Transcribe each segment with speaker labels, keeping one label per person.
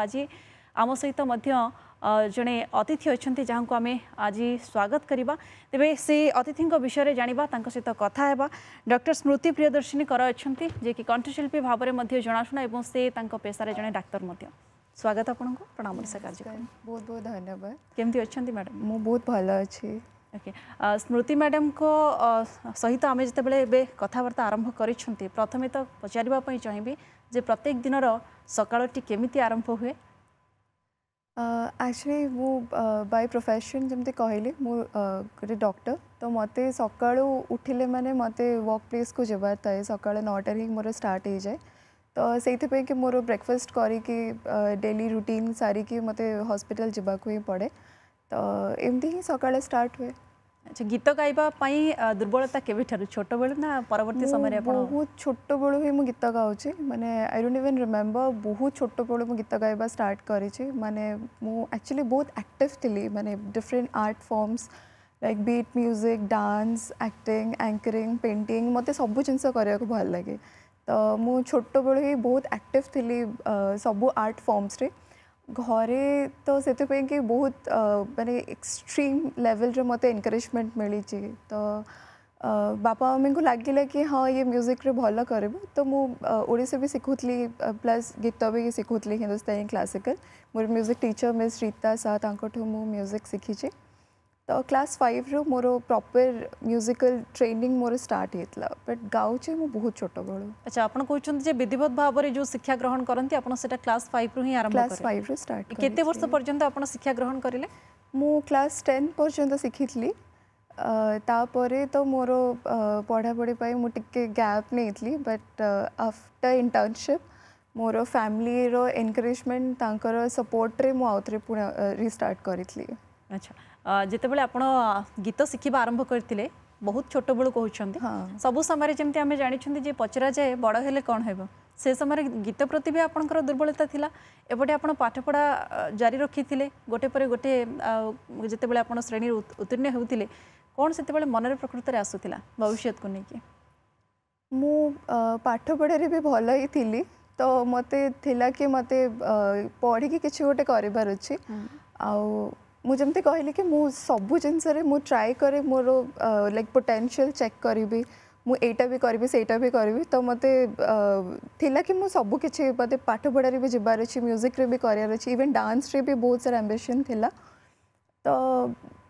Speaker 1: आज आम सहित जड़े अतिथि अच्छा जहाँ को आम आज स्वागत करवा तेरे से अतिथि विषय में जाना सहित कथा डॉक्टर स्मृति प्रियदर्शिनी कर अच्छा जे कंठशिल्पी भाव में जनाशुना और से पेशार जड़े डाक्तर स्वागत आपण को प्रणाम कार्यक्रम
Speaker 2: बहुत बहुत धन्यवाद
Speaker 1: केमती अच्छा मैडम मु बहुत भल अच्छी ओके स्मृति मैडम को सहित आम जो कथबार्ता आरंभ कर प्रथम तो पचार चाहिए जे प्रत्येक दिन সকালটি केमी आरंभ हुए
Speaker 2: एक्चुअली मु बाय प्रोफेशन जमी कहले मु गोटे डॉक्टर तो मते सका उठिले मैंने मते वर्क प्लेस को जबार था सका नौटे ही मोर स्टार्ट हो जाए तो से मोर ब्रेकफास्ट करी डेली रूटीन सारिकी मत हस्पिटाल हॉस्पिटल पड़े तो एमती ही सका स्टार्ट
Speaker 1: हुए আচ্ছা গীত গাইবা পাই দুর্বলতা কেবে ঠারু ছোটবেলে না পরবর্তী সময়ে আপন বহুত
Speaker 2: ছোটবেলে হি মু গীত গাউছি মানে আই ডোন্ট ইভেন রিমেম্বর বহুত ছোটবেলে মু গীত গাইবা স্টার্ট করেছি মানে মু অ্যাকচুয়ালি বহুত অ্যাক্টিভ থিলি মানে different art forms like beat music dance acting anchoring painting মতো সবু জিনিস করা ভাল লাগে তো মু ছোটবেলে হি বহুত অ্যাক্টিভ থিলি সবু আর্ট ফর্মসরে ઘોરે તો સિતુબે કે બહુત મને એક્સ્ટ્રીમ લેવલ જો મતે એનકરેજમેન્ટ મળી છે તો બાપા ઓમે કો લાગીલા કે હા યે મ્યુઝિક રે ભલો કરેબો તો મો ઓડિસા ભી સિકોતલી પ્લસ ગીત હવે કે સિકોતલી કે દોસ્તો ક્લાસિકલ મોર મ્યુઝિક ટીચર મિસ રીતા સા તાકોઠો મો મ્યુઝિક સખી છે તો ક્લાસ 5 રો મોરો પ્રોપર મ્યુઝિકલ ટ્રેનિંગ મોરો સ્ટાર્ટ એટલે બટ ગામ છે મો બહુ છોટો બળો
Speaker 1: અચ્છા આપણ કહો છુ કે વિવિધ ભાભરે જો શિક્ષા ગ્રહણ કરંતિ આપણ સેટા ક્લાસ 5 રો હી આરંભ કરે ક્લાસ 5 રો
Speaker 2: સ્ટાર્ટ કે કેટ તે વર્ષ
Speaker 1: સુધી આપણ શિક્ષા ગ્રહણ કરી લે
Speaker 2: મુ ક્લાસ 10 પર્જંત શીખિતલી તાપરે તો મોરો પઢા પડે પાય મુ ટિક્કે ગેપ નઈ ઇતલી બટ આફ્ટર ઇન્ટર્નશિપ મોરો ફેમિલી રો એનકરેજમેન્ટ તાંકોર સપોર્ટ રે મુ આઉતરે પુન રીસ્ટાર્ટ કરીતલી
Speaker 1: ଆଚ୍ଛା ଯେତେବେଳେ ଆପଣ ଗୀତ ଶିଖିବା ଆରମ୍ଭ କରିଥିଲେ ବହୁତ ଛୋଟ ବେଳୁ କହୁଛନ୍ତି ସବୁ ସମୟରେ ଯେମିତି ଆମେ ଜାଣିଛନ୍ତି ଯେ ପଚରାଯାଏ ବଡ଼ ହେଲେ କ'ଣ ହେବ ସେ ସମୟରେ ଗୀତ ପ୍ରତି ବି ଆପଣଙ୍କର ଦୁର୍ବଳତା ଥିଲା ଏପଟେ ଆପଣ ପାଠପଢ଼ା ଜାରି ରଖିଥିଲେ ଗୋଟେ ପରେ ଗୋଟେ ଯେତେବେଳେ ଆପଣ ଶ୍ରେଣୀରେ ଉତ୍ତୀର୍ଣ୍ଣ ହେଉଥିଲେ କ'ଣ ସେତେବେଳେ ମନରେ ପ୍ରକୃତରେ ଆସୁଥିଲା ଭବିଷ୍ୟତକୁ ନେଇକି
Speaker 3: ମୁଁ
Speaker 2: ପାଠପଢ଼ାରେ ବି ଭଲ ହିଁ ଥିଲି ତ ମୋତେ ଥିଲା କି ମୋତେ ପଢ଼ିକି କିଛି ଗୋଟେ କରିବାର ଅଛି ଆଉ मुझे कहली कि सब जिनस ट्राए कै मोर लाइक पोटेनसीआल चेक करी मुझा भी करी से करी तो मत कि सबकि मत पाठ पढ़ार भी जबार अच्छे म्यूजिक भी करार अच्छे इवेन डांस रे भी बहुत सारा एम्बिशन थिला तो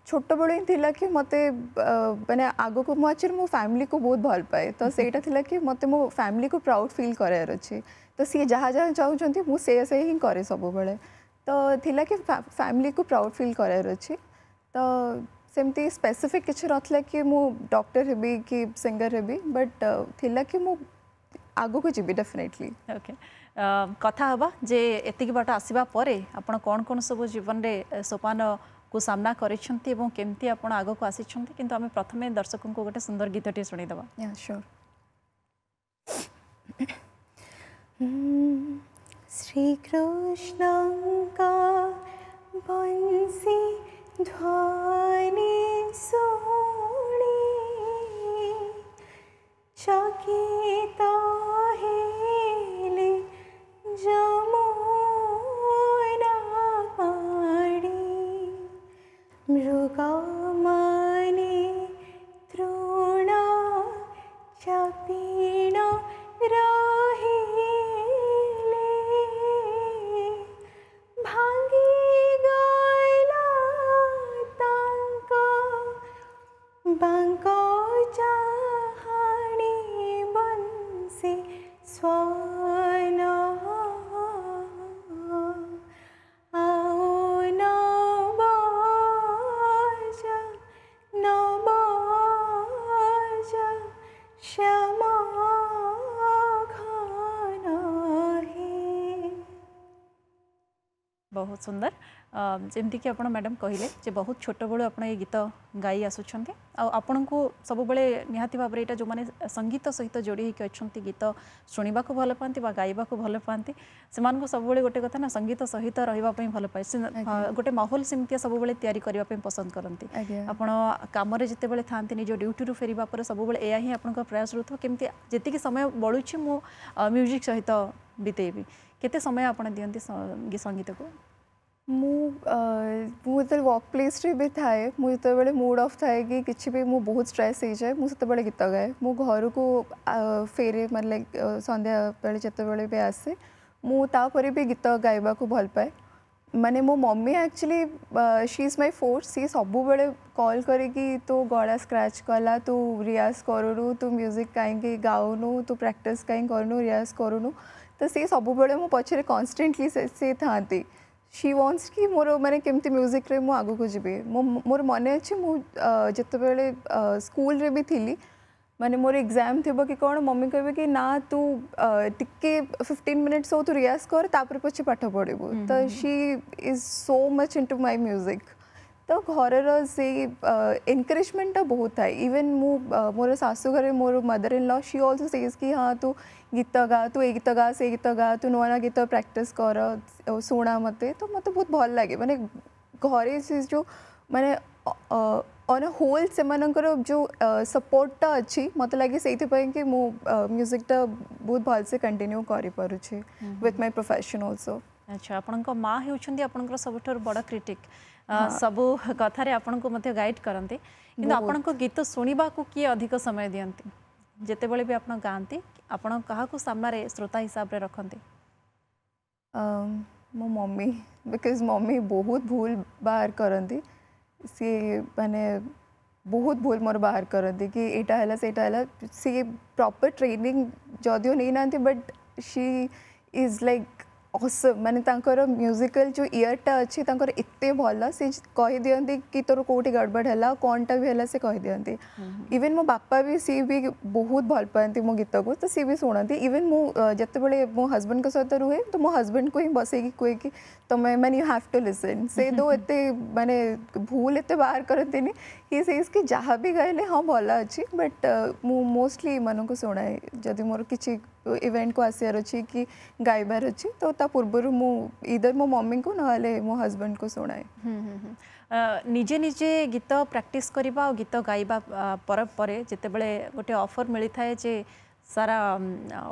Speaker 2: छोट बड़े थिला कि मत मैंने आग को मुझे मो फैमिली को बहुत भल पाए तो सहीटा थिला कि मत मो फैमिली को प्राउड फिल कर तो सी जहाँ जहाँ चाहूँ मुझे से ही कैसे सब ତ ଥିଲା କି ଫ୍ୟାମିଲିକୁ ପ୍ରାଉଡ଼୍ ଫିଲ୍ କରିବାର ଅଛି ତ ସେମିତି ସ୍ପେସିଫିକ୍ କିଛି ନଥିଲା କି ମୁଁ ଡକ୍ଟର ହେବି କି ସିଙ୍ଗର ହେବି ବଟ୍ ଥିଲା କି ମୁଁ ଆଗକୁ ଯିବି ଡେଫିନେଟଲି
Speaker 1: ଓକେ କଥା ହେବା ଯେ ଏତିକି ବାଟ ଆସିବା ପରେ ଆପଣ କ'ଣ କ'ଣ ସବୁ ଜୀବନରେ ସୋପାନକୁ ସାମ୍ନା କରିଛନ୍ତି ଏବଂ କେମିତି ଆପଣ ଆଗକୁ ଆସିଛନ୍ତି କିନ୍ତୁ ଆମେ ପ୍ରଥମେ ଦର୍ଶକଙ୍କୁ ଗୋଟେ ସୁନ୍ଦର ଗୀତଟିଏ ଶୁଣେଇଦେବା ସ୍ୟୋର୍
Speaker 3: श्रीकृष्णङ्का बंशीध्वनि शूरी चकित हे ले जमूना
Speaker 1: ସୁନ୍ଦର ଯେମିତିକି ଆପଣ ମ୍ୟାଡ଼ାମ୍ କହିଲେ ଯେ ବହୁତ ଛୋଟବେଳୁ ଆପଣ ଏ ଗୀତ ଗାଇ ଆସୁଛନ୍ତି ଆଉ ଆପଣଙ୍କୁ ସବୁବେଳେ ନିହାତି ଭାବରେ ଏଇଟା ଯେଉଁମାନେ ସଙ୍ଗୀତ ସହିତ ଯୋଡ଼ି ହେଇକି ଅଛନ୍ତି ଗୀତ ଶୁଣିବାକୁ ଭଲ ପାଆନ୍ତି ବା ଗାଇବାକୁ ଭଲ ପାଆନ୍ତି ସେମାନଙ୍କୁ ସବୁବେଳେ ଗୋଟେ କଥା ନା ସଙ୍ଗୀତ ସହିତ ରହିବା ପାଇଁ ଭଲ ପାଏ ଗୋଟେ ମାହୋଲ ସେମିତିଆ ସବୁବେଳେ ତିଆରି କରିବା ପାଇଁ ପସନ୍ଦ କରନ୍ତି ଆପଣ କାମରେ ଯେତେବେଳେ ଥାଆନ୍ତି ନିଜ ଡ୍ୟୁଟିରୁ ଫେରିବା ପରେ ସବୁବେଳେ ଏହା ହିଁ ଆପଣଙ୍କ ପ୍ରୟାସ ରହୁଥିବ କେମିତି ଯେତିକି ସମୟ ବଳୁଛି ମୁଁ ମ୍ୟୁଜିକ୍ ସହିତ ବିତେଇବି କେତେ ସମୟ ଆପଣ ଦିଅନ୍ତି ସଙ୍ଗୀତକୁ
Speaker 2: मुझे वर्क प्लेस भी थाए मुझे मुड अफ थाए कि बहुत स्ट्रेस हो जाए मुझे बड़े गीत गाए मो घर को फेरे मैं लाइक सन्ध्या बेले जो बड़े भी आसे मुझे भी गीत गायबा को भल पाए मैंने मो mummy actually she is my force she सब बड़े कॉल करी गला स्क्रैच कला तू रियाज करूनु तू म्यूजिक कहीं गाऊनु तू प्राक्ट कहीं करूनु रियाज करूनु तो सी सब मो पचर कन्स्टेंटली से, था शी वॉन्ट्स कि मोर मैंने केमती म्यूजिक रे मु आगे जी मोर मन अच्छे मुझे जते स्कूल रे भी थी माने मोर एग्जाम थी कि कौन मम्मी कह कि ना तू टे फिफ्टीन मिनिट्स हो तू रियाज कर तापर पाठ पढ़ू हम्म, तो she is so much into my music तो, तो घर से एनकरेजमेंट बहुत था इवन मु मोर शाशुघर मोर mother in law she also says कि हाँ तू गीत गा तू ये गीत गा से गीत गा तू नुआ ना गीत प्राक्ट कर शुणा मत तो मत मतलब बहुत भल लगे मैंने घर से जो मैंने अन मतलब होल से मानकर जो सपोर्टा अच्छी मत लगे से कि म्यूजिकटा बहुत भलसे कंटिन्यू करपे विथ माई प्रोफेसन अल्सो
Speaker 1: अच्छा आपण माँ आप सब बड़ क्रिटिक सब कथार गाइड करते कि आप गीत शुणा को किए अधिक समय दिखती जिते बड़े भी आप गाँव आपण सामने श्रोता हिसाब से रखते मो मम्मी
Speaker 2: बिकज मम्मी बहुत भूल बाहर करती सी मैंने बहुत भूल मोर बाहर करती कि यहाँ है से प्रॉपर ट्रेनिंग जदि नहीं ना बट सी इज लाइक ଅସମ୍ ମାନେ ତାଙ୍କର ମ୍ୟୁଜିକାଲ ଯେଉଁ ଇୟର୍ଟା ଅଛି ତାଙ୍କର ଏତେ ଭଲ ସେ କହିଦିଅନ୍ତି କି ତୋର କେଉଁଠି ଗଡ଼ବଡ଼ ହେଲା ଆଉ କ'ଣଟା ବି ହେଲା ସେ କହିଦିଅନ୍ତି ଇଭେନ୍ ମୋ ବାପା ବି ସିଏ ବି ବହୁତ ଭଲ ପାଆନ୍ତି ମୋ ଗୀତକୁ ତ ସିଏ ବି ଶୁଣନ୍ତି ଇଭେନ୍ ମୁଁ ଯେତେବେଳେ ମୋ ହଜବେଣ୍ଡଙ୍କ ସହିତ ରୁହେ ତ ମୋ ହଜବେଣ୍ଡକୁ ହିଁ ବସେଇକି କୁହେ କି ତମେ ମାନେ ୟୁ ହ୍ୟାଭ୍ ଟୁ ଲିସନ୍ ସେ ଦୋ ଏତେ ମାନେ ଭୁଲ ଏତେ ବାହାର କରନ୍ତିନି ये सीज कि जहाँ भी गए हाँ भल अच्छे बट मोस्टली मन को शुणाए जदि मोर कि इवेंट को आसार अच्छी कि गायबार अच्छी तो पूर्व इधर मो
Speaker 1: मम्मी को ना मो हजबैंड को शुणाए हम्म, हम्म, हम्म। निजे निजे गीत प्राक्ट करवा गीत गाइबा पर जिते बड़े गोटे अफर मिलता है जे ସାରା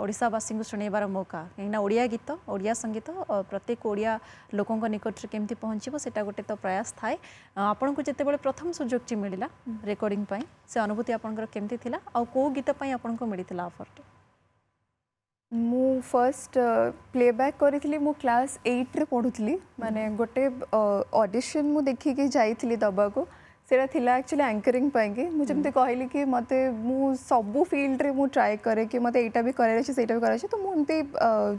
Speaker 1: ଓଡ଼ିଶାବାସୀଙ୍କୁ ଶୁଣାଇବାର ମୌକା କାହିଁକିନା ଓଡ଼ିଆ ଗୀତ ଓଡ଼ିଆ ସଙ୍ଗୀତ ପ୍ରତ୍ୟେକ ଓଡ଼ିଆ ଲୋକଙ୍କ ନିକଟରେ କେମିତି ପହଞ୍ଚିବ ସେଇଟା ଗୋଟେ ତ ପ୍ରୟାସ ଥାଏ ଆପଣଙ୍କୁ ଯେତେବେଳେ ପ୍ରଥମ ସୁଯୋଗଟି ମିଳିଲା ରେକର୍ଡ଼ିଂ ପାଇଁ ସେ ଅନୁଭୂତି ଆପଣଙ୍କର କେମିତି ଥିଲା ଆଉ କେଉଁ ଗୀତ ପାଇଁ ଆପଣଙ୍କୁ ମିଳିଥିଲା ଅଫର୍ଟି
Speaker 2: ମୁଁ ଫର୍ଷ୍ଟ ପ୍ଲେବ୍ୟାକ୍ କରିଥିଲି ମୁଁ କ୍ଲାସ୍ ଏଇଟ୍ରେ ପଢ଼ୁଥିଲି ମାନେ ଗୋଟେ ଅଡ଼ିସନ୍ ମୁଁ ଦେଖିକି ଯାଇଥିଲି ଦେବାକୁ ସେଇଟା ଥିଲା ଆକ୍ଚୁଆଲି ଆଙ୍କରିଂ ପାଇଁକି ମୁଁ ଯେମିତି କହିଲି କି ମୋତେ ମୁଁ ସବୁ ଫିଲ୍ଡରେ ମୁଁ ଟ୍ରାଏ କରେ କି ମୋତେ ଏଇଟା ବି କରାର ଅଛି ସେଇଟା ବି କରାର ଅଛି ତ ମୁଁ ଏମିତି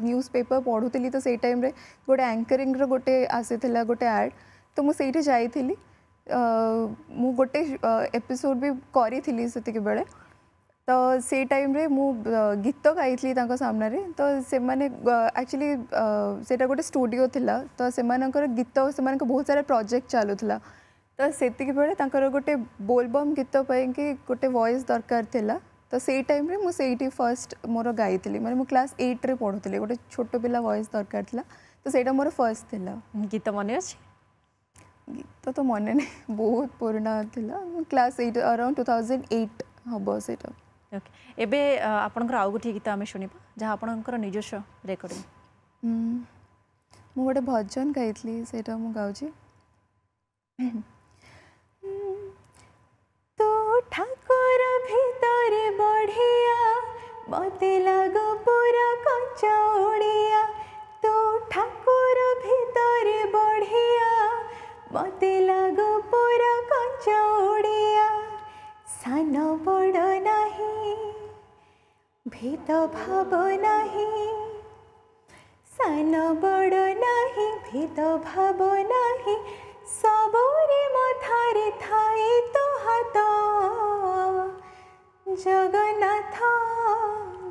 Speaker 2: ନ୍ୟୁଜ୍ ପେପର୍ ପଢ଼ୁଥିଲି ତ ସେଇ ଟାଇମ୍ରେ ଗୋଟେ ଆଙ୍କରିଂର ଗୋଟେ ଆସିଥିଲା ଗୋଟେ ଆଡ଼୍ ତ ମୁଁ ସେଇଠି ଯାଇଥିଲି ମୁଁ ଗୋଟେ ଏପିସୋଡ଼ ବି କରିଥିଲି ସେତିକି ବେଳେ ତ ସେଇ ଟାଇମ୍ରେ ମୁଁ ଗୀତ ଗାଇଥିଲି ତାଙ୍କ ସାମ୍ନାରେ ତ ସେମାନେ ଆକ୍ଚୁଆଲି ସେଇଟା ଗୋଟେ ଷ୍ଟୁଡ଼ିଓ ଥିଲା ତ ସେମାନଙ୍କର ଗୀତ ସେମାନଙ୍କ ବହୁତ ସାରା ପ୍ରୋଜେକ୍ଟ ଚାଲୁଥିଲା ତ ସେତିକିବେଳେ ତାଙ୍କର ଗୋଟେ ବୋଲବମ୍ ଗୀତ ପାଇଁକି ଗୋଟେ ଭଏସ୍ ଦରକାର ଥିଲା ତ ସେଇ ଟାଇମ୍ରେ ମୁଁ ସେଇଠି ଫାର୍ଷ୍ଟ ମୋର ଗାଇଥିଲି ମାନେ ମୁଁ କ୍ଲାସ୍ ଏଇଟ୍ରେ ପଢ଼ୁଥିଲି ଗୋଟେ ଛୋଟ ପିଲା ଭଏସ୍ ଦରକାର ଥିଲା ତ ସେଇଟା ମୋର ଫାର୍ଷ୍ଟ ଥିଲା ଗୀତ ମନେ ଅଛି ଗୀତ ତ ମନେ ନାହିଁ ବହୁତ ପୁରୁଣା ଥିଲା class eight around two thousand eight ହେବ ସେଇଟା
Speaker 1: ଓକେ ଏବେ ଆପଣଙ୍କର ଆଉ ଗୋଟିଏ ଗୀତ ଆମେ ଶୁଣିବା ଯାହା ଆପଣଙ୍କର ନିଜସ୍ୱ ରେକର୍ଡିଂ
Speaker 2: ମୁଁ ଗୋଟେ ଭଜନ
Speaker 3: ଗାଇଥିଲି ସେଇଟା ମୁଁ ଗାଉଛି গাইতে পুরা কচা ওড়িয়া তো ঠাকুর ভিতরে বড়িয়া মতে লাগো পুরা কচা ওড়িয়া সান বড় নাহি ভীত ভাব নাহি সান বড় নাহি ভীত ভাব নাহি সবরে মথারে থাই তো হাত জগন্নাথ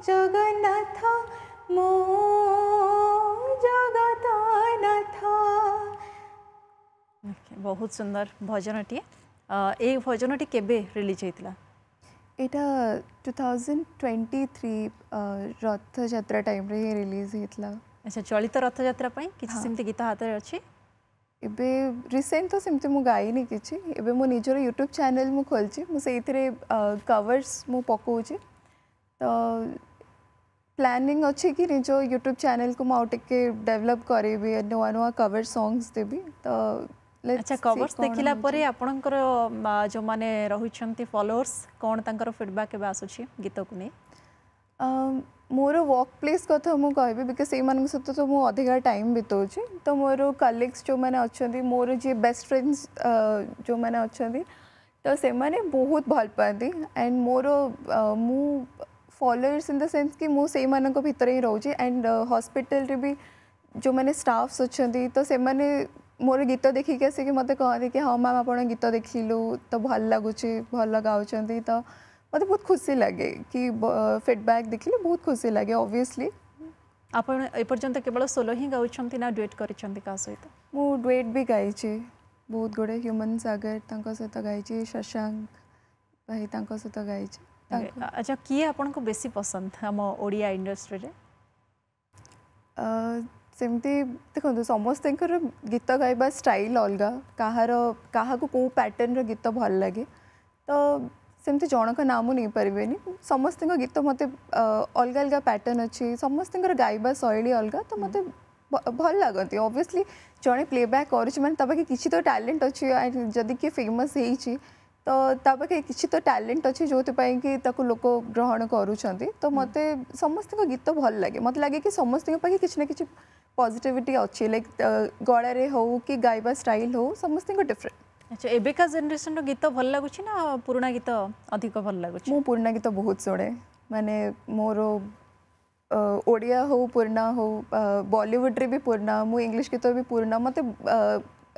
Speaker 3: जगन्नाथ मो जगतनाथ
Speaker 1: ବହୁତ ସୁନ୍ଦର ଭଜନଟିଏ ଏଇ ଭଜନଟି କେବେ ରିଲିଜ୍ ହେଇଥିଲା
Speaker 2: ଏଇଟା two thousand twenty three Rathyatra ଟାଇମ୍ରେ ହିଁ ରିଲିଜ୍ ହେଇଥିଲା
Speaker 1: ଆଚ୍ଛା ଚଳିତ ରଥଯାତ୍ରା ପାଇଁ କିଛି ସେମିତି ଗୀତ ହାତରେ ଅଛି
Speaker 2: ଏବେ ରିସେଣ୍ଟ ତ ସେମିତି ମୁଁ ଗାଇନି କିଛି ଏବେ ମୋ ନିଜର ୟୁଟ୍ୟୁବ୍ ଚ୍ୟାନେଲ୍ ମୁଁ ଖୋଲିଛି ମୁଁ ସେଇଥିରେ କଭର୍ସ ମୁଁ ପକାଉଛି ତ प्लानिंग अच्छे कि निज यूट्यूब चैनल को मैं टे डेवलप करी नू नुआ कवर संगस देवी तो
Speaker 1: अच्छा कवर्स देखला परे जो माने रहउछंती फॉलोअर्स कोन तंकर फीडबैक एबा गीत
Speaker 2: मोर वर्क प्लेस कथ कह बिकज से मानन तो, तो मुझे अधिका टाइम बितौछि तो मोर कलीग्स जो मैंने अछंती मोर जी बेस्ट फ्रेंड्स जो मैंने अछंती तो से बहुत भल पाती एंड मोर मु फलोअर्स इन द सेन्स कि ମୁଁ ସେଇମାନଙ୍କ ଭିତରେ ହିଁ ରହୁଛି ଆଣ୍ଡ ହସ୍ପିଟାଲରେ ବି ଯେଉଁମାନେ ଷ୍ଟାଫ୍ସ ଅଛନ୍ତି ତ ସେମାନେ ମୋର ଗୀତ ଦେଖିକି ଆସିକି ମୋତେ କହନ୍ତି କି ହଁ ମ୍ୟାମ୍ ଆପଣ ଗୀତ ଦେଖିଲୁ ତ ଭଲ ଲାଗୁଛି ଭଲ ଗାଉଛନ୍ତି ତ ମୋତେ ବହୁତ ଖୁସି ଲାଗେ କି ଫିଡ଼ବ୍ୟାକ୍ ଦେଖିଲେ ବହୁତ ଖୁସି
Speaker 1: ଲାଗେ ଅବଭିୟସଲି ଆପଣ ଏପର୍ଯ୍ୟନ୍ତ କେବଳ ସୋଲୋ ହିଁ ଗାଉଛନ୍ତି ନା ଡୁଏଟ୍ କରିଛନ୍ତି କାହା ସହିତ ମୁଁ
Speaker 2: ଡୁଏଟ୍ ବି ଗାଇଛି ବହୁତ ଗୁଡ଼ିଏ ହ୍ୟୁମାନ ସାଗର ତାଙ୍କ ସହିତ ଗାଇଛି ଶଶାଙ୍କ ଭାଇ ତାଙ୍କ ସହିତ ଗାଇଛି
Speaker 1: अच्छा किए आप बे पसंद आम ओडिया इंडस्ट्री
Speaker 2: सेमती देख समस्त गीत गाइबा स्टाइल अलग कह को पैटर्न रीत भल लगे तो सेमती जनक नाम नहीं पारे समस्त गीत मत अलग अलग पैटर्न अच्छी समस्त गायबा शैली अलग तो मत भल लगती अबियसली जड़े प्लेबैक् करें तो पाखे किसी तो टैलेंट अच्छी जदि किए फेमस है तो ताके किसी तो टैलेंट अच्छे जो कि लोक ग्रहण करुँच तो मत समस्त गीत भल लगे मत लगे कि समस्त पाखे कि पजिटिविटी अच्छे लाइक गलार
Speaker 1: हो कि गायबा स्टाइल हो समस्त डिफरेंट अच्छा एबिका जेनेसन रीत भल लगुच ना पुराणा गीत अधिक भल लगुच मो पुणा गीत
Speaker 2: बहुत शुणे मानने मोर ओडिया हो पुर्णा हो बॉलीवुड भी पुर्णा मुझे इंग्लीश गीत भी पुर्णा मत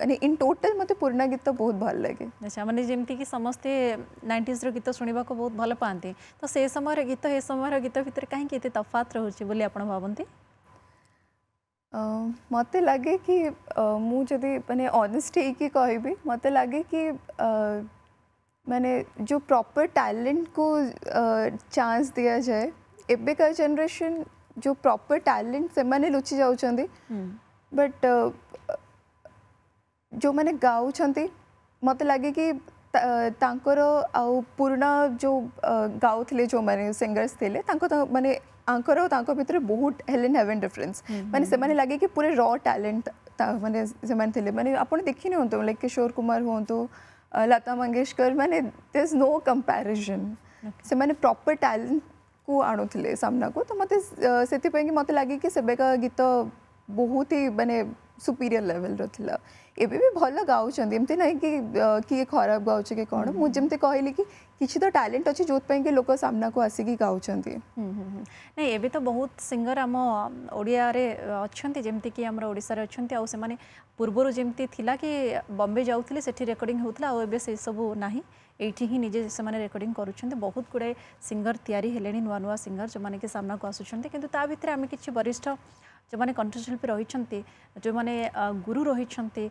Speaker 2: मानते इन टोटल मतलब पुराणा गीत बहुत भल लगे
Speaker 1: अच्छा मानते जमीक समस्ते नाइंटीज गीत शुणा को बहुत भल पाती तो से समय गीत ये समय गीत भितर कहीं तफात रोचे आज भावती
Speaker 2: मत लगे कि मुझे मैंने अनेस्ट हो कह मत लगे कि मैंने जो प्रॉपर टैलेंट को चांस दिया जाए एबिका जनरेशन जो प्रॉपर टैलेंट से लुचि जाऊँ बट जो मैंने गाँच मत लगे कि पुराणा जो गाँवले जो मैंने सिंगर्स थे मानते आंकर भितर बहुत हेलेन हेवेन डिफरेन्स मैंने हम्म। लगे कि पूरे र टैलेंट मैंने मैंने आप देखी नहीं हूँ लाइक किशोर कुमार हूँ लता मंगेशकर मैंने दे इज नो कंपैरिजन से मैंने प्रॉपर टैलेंट को आणुले सामना को तो मत से मतलब लगे कि सेबका गीत बहुत ही मानने सुपीरियर लेवल रहा एबे भी भल गाँव एमती ना कि किए खराब गाँच कि कौन मुझे कहली कि तो टैलेंट अच्छे जो कि लोक सामना को आसिक गाँव नहीं
Speaker 1: एबे तो बहुत सिंगर आम ओडिया जमीक आम ओडार अच्छा से पूर्वर जमी थी कि बम्बे जाऊँ से रेकर्ड होता आईसब ना ये ही निजे से रेकर्ड कर बहुत गुड़ाए सिंगर या नुआ नुआ सिंगर जो मैंने कि सामना को आसुँचे आम कि वरिष्ठ ଯେଉଁମାନେ କଣ୍ଠଶିଳ୍ପୀ ରହିଛନ୍ତି ଯେଉଁମାନେ ଗୁରୁ ରହିଛନ୍ତି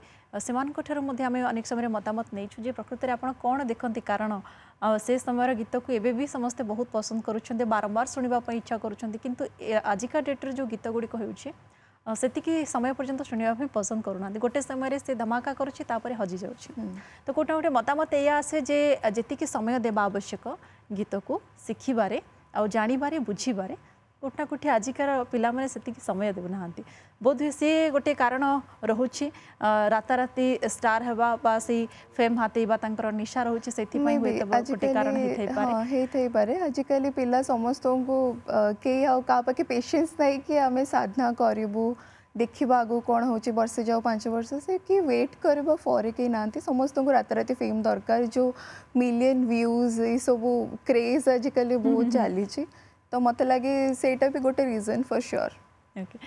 Speaker 1: ସେମାନଙ୍କଠାରୁ ମଧ୍ୟ ଆମେ ଅନେକ ସମୟରେ ମତାମତ ନେଇଛୁ ଯେ ପ୍ରକୃତରେ ଆପଣ କ'ଣ ଦେଖନ୍ତି କାରଣ ସେ ସମୟର ଗୀତକୁ ଏବେ ବି ସମସ୍ତେ ବହୁତ ପସନ୍ଦ କରୁଛନ୍ତି ବାରମ୍ବାର ଶୁଣିବା ପାଇଁ ଇଚ୍ଛା କରୁଛନ୍ତି କିନ୍ତୁ ଆଜିକା ଡେଟ୍ରେ ଯେଉଁ ଗୀତ ଗୁଡ଼ିକ ହେଉଛି ସେତିକି ସମୟ ପର୍ଯ୍ୟନ୍ତ ଶୁଣିବା ପାଇଁ ପସନ୍ଦ କରୁନାହାନ୍ତି ଗୋଟେ ସମୟରେ ସେ ଧମାକା କରୁଛି ତାପରେ ହଜିଯାଉଛି ତ କେଉଁଟା ଗୋଟେ ମତାମତ ଏଇଆ ଆସେ ଯେ ଯେତିକି ସମୟ ଦେବା ଆବଶ୍ୟକ ଗୀତକୁ ଶିଖିବାରେ ଆଉ ଜାଣିବାରେ ବୁଝିବାରେ कौट ना कौटी आजिकार पाने से समय देना बोध हुए सी गोटे कारण रोच राताराति स्टार से फेम हाथ निशा रोचे से आजिकल
Speaker 2: पा समस्त कई पेसेंस नहीं कि आम साधना करूँ देखा आगे कौन हो बर्षे जाओ पांच वर्ष से कि वेट कर फरे कहीं ना समस्त को रातराती फेम दरकार जो मिलियन व्यूज ये सब क्रेज आजिकल बहुत चली ତ ମୋତେ ଲାଗେ ସେଇଟା
Speaker 1: ବି ଗୋଟେ reason for sure okay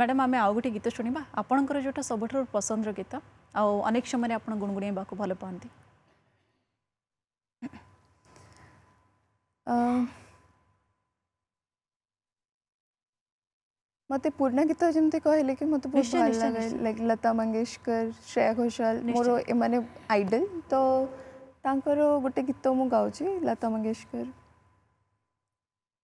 Speaker 1: madam ଆମେ ଆଉ ଗୋଟେ ଗୀତ ଶୁଣିବା ଆପଣଙ୍କର ଯେଉଁଟା ସବୁଠାରୁ ପସନ୍ଦର ଗୀତ ଆଉ ଅନେକ ସମୟରେ ଆପଣ ଗୁଣଗୁଣେଇବାକୁ ଭଲ ପାଆନ୍ତି
Speaker 2: ମୋତେ ପୁରୁଣା ଗୀତ ଯେମିତି କହିଲେ କି ମୋତେ ବହୁତ ଭଲ ଲାଗେ ଲତା ମଙ୍ଗେଶକର ଶ୍ରେୟା ଘୋଷାଲ ମୋର ଏମାନେ ଆଇଡଲ୍ ତ ତାଙ୍କର ଗୋଟେ ଗୀତ ମୁଁ ଗାଉଛି ଲତା ମଙ୍ଗେଶକର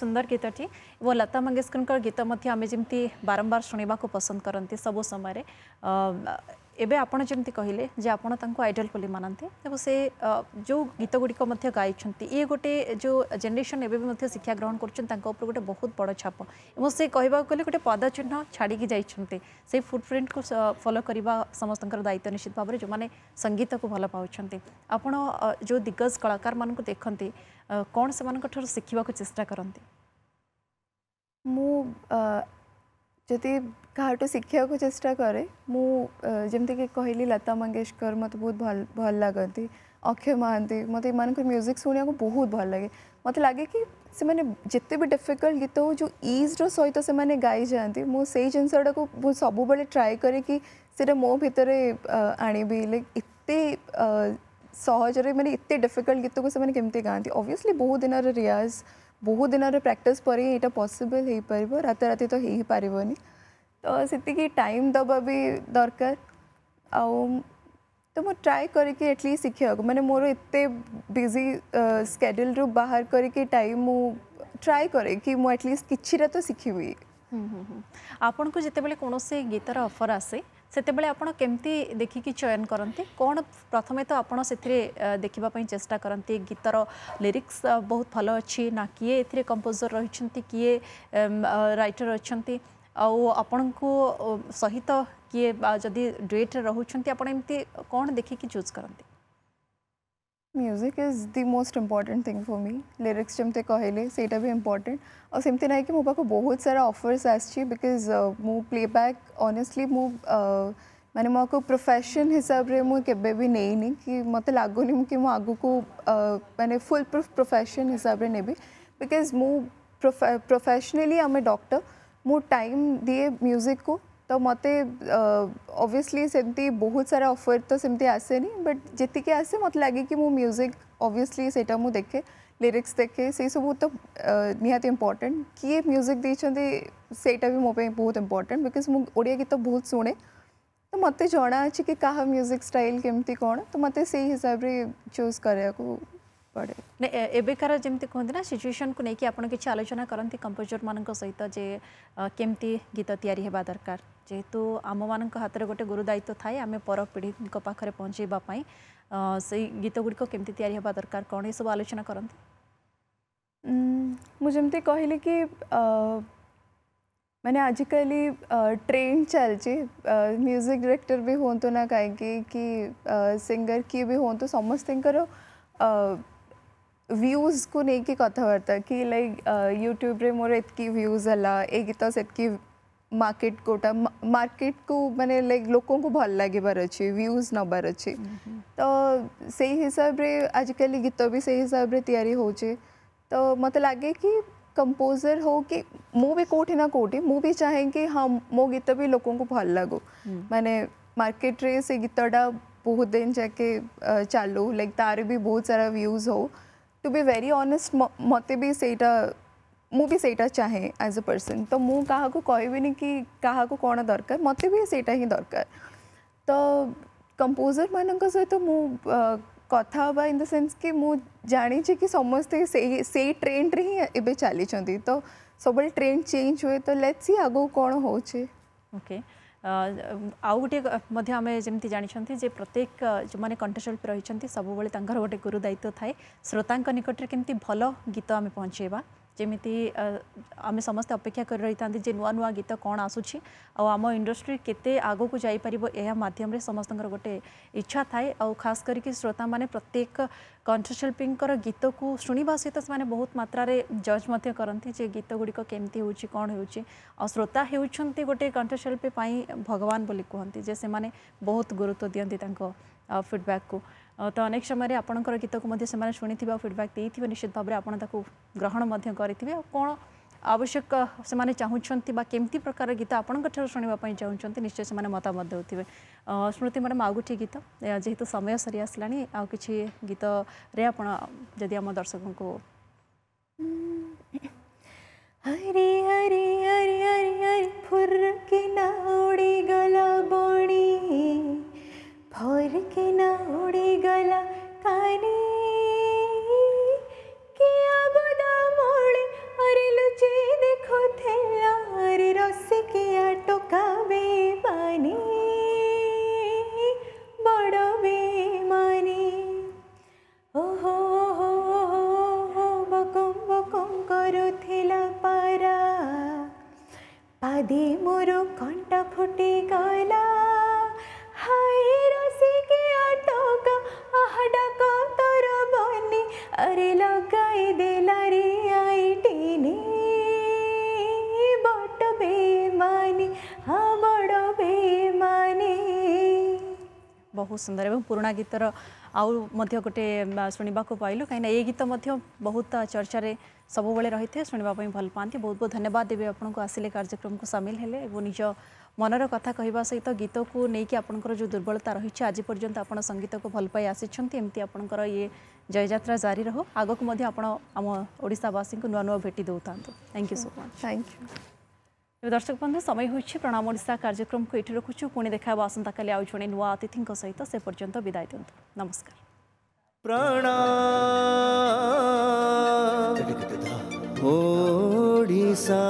Speaker 1: सुंदर गीतटी वो लता मंगेशकर गीत जमी बारंबार शुणा को पसंद करती सब समय एवं आपत कहले आइडल बोली मानते से जो गीत गुड़िक गई ये गोटे जो जेनेशन एवं शिक्षा ग्रहण कर बहुत बड़ छाप और से कह गोटे पदचिह छाड़ी जाइंट से फुटप्रिंट को फलो करने समस्त दायित्व निश्चित भाव में जो मैंने संगीत को भल पाँच आपड़ जो दिग्गज कलाकार देखते देखती कौन से शिखा चेस्टा करती
Speaker 3: मु
Speaker 2: शिखा चेस्टा कै मुमती कहली लता मंगेशकर मत बहुत भल लगती अक्षय महांती मत इन म्यूजिक शुणा बहुत भल लगे मत लगे कि से मैंने जिते भी डिफिकल्ट गीत हो जो इज्र सहित से मैंने गाई जाती मुझे जिनसटा को सब ट्राए कैसे मो भाई आणबी इत सहजरे मैंने इतने डिफिकल्ट गीत को से गाँव ओब्विस्ली बहुत दिन रियाज बहुत दिन प्राक्ट तो पर तो ही यहाँ पसबल हो पार रात रात तो हो पार तो सेक टाइम दबा भी दरकार आ तो मुझे ट्राए करके एटलिस्ट शिखा मैंने मोर एत बिजी स्कड्यूल रू बाहर करके टाइम मुझे ट्राए कै कि मुझे एटलिस्ट किसी तो शिखी हम्म,
Speaker 1: हम्म, हम्म। आपन को जिते बड़े कौन से गीतर अफर आसे ସେତେବେଳେ ଆପଣ କେମିତି ଦେଖିକି ଚୟନ କରନ୍ତି କ'ଣ ପ୍ରଥମେ ତ ଆପଣ ସେଥିରେ ଦେଖିବା ପାଇଁ ଚେଷ୍ଟା କରନ୍ତି ଗୀତର ଲିରିକ୍ସ ବହୁତ ଭଲ ଅଛି ନା କିଏ ଏଥିରେ କମ୍ପୋଜର ରହିଛନ୍ତି କିଏ ରାଇଟର ଅଛନ୍ତି ଆଉ ଆପଣଙ୍କୁ ସହିତ କିଏ ଯଦି ଡୁଏଟ୍ରେ ରହୁଛନ୍ତି ଆପଣ ଏମିତି କ'ଣ ଦେଖିକି ଚୁଜ୍ କରନ୍ତି
Speaker 2: music is the most important thing for me lyrics जमी कहले भी इम्पोर्टेंट और सेमती ना कि मो पाक बहुत सारा अफर्स आसची बिकज मु प्लेबैक अनेस्टली मु मैंने मो को प्रोफेशन हिसाब से मुझे के नहीं कि मत मतलब लगुन कि आग को uh, मैंने फुल प्रूफ प्रोफेसन हिसाब से नेबी बिकज मु प्रोफेसनाली आम डक्टर मु टाइम दिए म्यूजिक को तो मत ओबली से बहुत सारा अफर तो सेमती आसेनी बट जी आसे मत लगे कि मुझे म्यूजिक ओबली से देखे लिरिक्स देखे से सब तो निहाती इम्पोर्टेन्ट किए म्यूजिक सेटा भी मोप बहुत इम्पोर्टेन्ट बिकज मुझे गीत तो बहुत शुणे तो मत जना कि क्या म्यूजिक स्टाइल केमती कौन तो मत से हिसाब से चूज कराया
Speaker 1: एबिकार जमी कहते ना सिचुएसन को लेकिन आपच आलोचना करती कंपोजर मान सहित जे केमती गीत या दरकार जेहेतु आम मान हाथ में गोटे गुरुदायित्व दायित्व थाए आम परपीढ़ी पाखे पहुँचे से गीत गुड़िकमी या दरकार कौन ये सब आलोचना करती
Speaker 2: मुझे कहली कि मैंने आजिकल ट्रेन चलती म्यूजिक डायरेक्टर भी हूँ तो ना कहीं कि सिंगर किए भी हूँ तो समस्त व्यूज को लेकिन कथबार्ता कि लाइक यूट्यूब्रे मोर इतकी व्यूज है ये गीत से ମାର୍କେଟ କେଉଁଟା ମାର୍କେଟକୁ ମାନେ ଲାଇକ୍ ଲୋକଙ୍କୁ ଭଲ ଲାଗିବାର ଅଛି ଭ୍ୟୁଜ୍ ନେବାର ଅଛି ତ ସେଇ ହିସାବରେ ଆଜିକାଲି ଗୀତ ବି ସେଇ ହିସାବରେ ତିଆରି ହେଉଛି ତ ମୋତେ ଲାଗେ କି कंपोजर हो कि मु भी कौटी ना कौटी मु भी चाहे कि हाँ मो गीत भी लोक को भल लगू हम्म। मैंने मार्केट रे से गीतटा बहुत दिन जाके चलू लाइक तार भी बहुत सारा व्यूज हो टू बी वेरी ऑनेस्ट मत भी मुझे से चाहे एज अ पर्सन तो मुझे कह कहबिनी कि क्या कोण दरकार मत भी सहीटा ही दरकार तो कंपोजर मान सहित तो मु कथा इन द सेन्स कि मुझे कि समस्ते से सेही ट्रेंड रे ही चली तो सब ट्रेंड चेंज हुए तो लेट्स सी आगो कौन हो ओके
Speaker 1: okay. आउ गोटे आम जमी जानी प्रत्येक जो मैंने कंठशिल्पी रही सब गोटे गुरु दायित्व थाए श्रोता निकट में कमी भल गीत आम पहुँचेवा ଯେମିତି ଆମେ ସମସ୍ତେ ଅପେକ୍ଷା କରି ରହିଥାନ୍ତି ଯେ ନୂଆ ନୂଆ ଗୀତ କ'ଣ ଆସୁଛି ଆଉ ଆମ ଇଣ୍ଡଷ୍ଟ୍ରି କେତେ ଆଗକୁ ଯାଇପାରିବ ଏହା ମାଧ୍ୟମରେ ସମସ୍ତଙ୍କର ଗୋଟେ ଇଚ୍ଛା ଥାଏ ଆଉ ଖାସ୍ କରିକି ଶ୍ରୋତାମାନେ ପ୍ରତ୍ୟେକ କଣ୍ଠଶିଳ୍ପୀଙ୍କର ଗୀତକୁ ଶୁଣିବା ସହିତ ସେମାନେ ବହୁତ ମାତ୍ରାରେ ଜଜ୍ ମଧ୍ୟ କରନ୍ତି ଯେ ଗୀତ ଗୁଡ଼ିକ କେମିତି ହେଉଛି କ'ଣ ହେଉଛି ଆଉ ଶ୍ରୋତା ହେଉଛନ୍ତି ଗୋଟେ କଣ୍ଠଶିଳ୍ପୀ ପାଇଁ ଭଗବାନ ବୋଲି କୁହନ୍ତି ଯେ ସେମାନେ ବହୁତ ଗୁରୁତ୍ୱ ଦିଅନ୍ତି ତାଙ୍କ ଫିଡ଼ବ୍ୟାକ୍କୁ ତ ଅନେକ ସମୟରେ ଆପଣଙ୍କର ଗୀତକୁ ମଧ୍ୟ ସେମାନେ ଶୁଣିଥିବେ ଆଉ ଫିଡ଼ବ୍ୟାକ୍ ଦେଇଥିବେ ନିଶ୍ଚିତ ଭାବରେ ଆପଣ ତାକୁ ଗ୍ରହଣ ମଧ୍ୟ କରିଥିବେ ଆଉ କ'ଣ ଆବଶ୍ୟକ ସେମାନେ ଚାହୁଁଛନ୍ତି ବା କେମିତି ପ୍ରକାର ଗୀତ ଆପଣଙ୍କଠାରୁ ଶୁଣିବା ପାଇଁ ଚାହୁଁଛନ୍ତି ନିଶ୍ଚୟ ସେମାନେ ମତାମତ ଦେଉଥିବେ ସ୍ମୃତି ମ୍ୟାଡ଼ାମ୍ ଆଉ ଗୋଟିଏ ଗୀତ ଯେହେତୁ ସମୟ ସରି ଆସିଲାଣି ଆଉ କିଛି ଗୀତରେ ଆପଣ ଯଦି ଆମ ଦର୍ଶକଙ୍କୁ हरी हरी
Speaker 3: हरी हरी हरी फुर की ना उड़ी गला बोड़ी भोर के ना उड़ी गला कानी
Speaker 1: ସୁନ୍ଦର ଏବଂ ପୁରୁଣା ଗୀତର ଆଉ ମଧ୍ୟ ଗୋଟେ ଶୁଣିବାକୁ ପାଇଲୁ କାହିଁକିନା ଏ ଗୀତ ମଧ୍ୟ ବହୁତ ଚର୍ଚ୍ଚାରେ ସବୁବେଳେ ରହିଥାଏ ଶୁଣିବା ପାଇଁ ଭଲ ପାଆନ୍ତି ବହୁତ ବହୁତ ଧନ୍ୟବାଦ ଦେବେ ଆପଣଙ୍କୁ ଆସିଲେ କାର୍ଯ୍ୟକ୍ରମକୁ ସାମିଲ ହେଲେ ଏବଂ ନିଜ ମନର କଥା କହିବା ସହିତ ଗୀତକୁ ନେଇକି ଆପଣଙ୍କର ଯେଉଁ ଦୁର୍ବଳତା ରହିଛି ଆଜି ପର୍ଯ୍ୟନ୍ତ ଆପଣ ସଙ୍ଗୀତକୁ ଭଲ ପାଇ ଆସିଛନ୍ତି ଏମିତି ଆପଣଙ୍କର ଇଏ ଜୟଯାତ୍ରା ଜାରି ରହୁ ଆଗକୁ ମଧ୍ୟ ଆପଣ ଆମ ଓଡ଼ିଶାବାସୀଙ୍କୁ ନୂଆ ନୂଆ ଭେଟି ଦେଉଥାନ୍ତୁ thank you so much thank you ତେବେ ଦର୍ଶକ ବନ୍ଧୁ ସମୟ ହୋଇଛି ପ୍ରଣାମ ଓଡ଼ିଶା କାର୍ଯ୍ୟକ୍ରମକୁ ଏଠି ରଖୁଛୁ ପୁଣି ଦେଖାହେବ ଆସନ୍ତାକାଲି ଆଉ ଜଣେ ନୂଆ ଅତିଥିଙ୍କ ସହିତ ସେ ପର୍ଯ୍ୟନ୍ତ ବିଦାୟ ଦିଅନ୍ତୁ ନମସ୍କାର ପ୍ରଣ ଓଡ଼ିଶା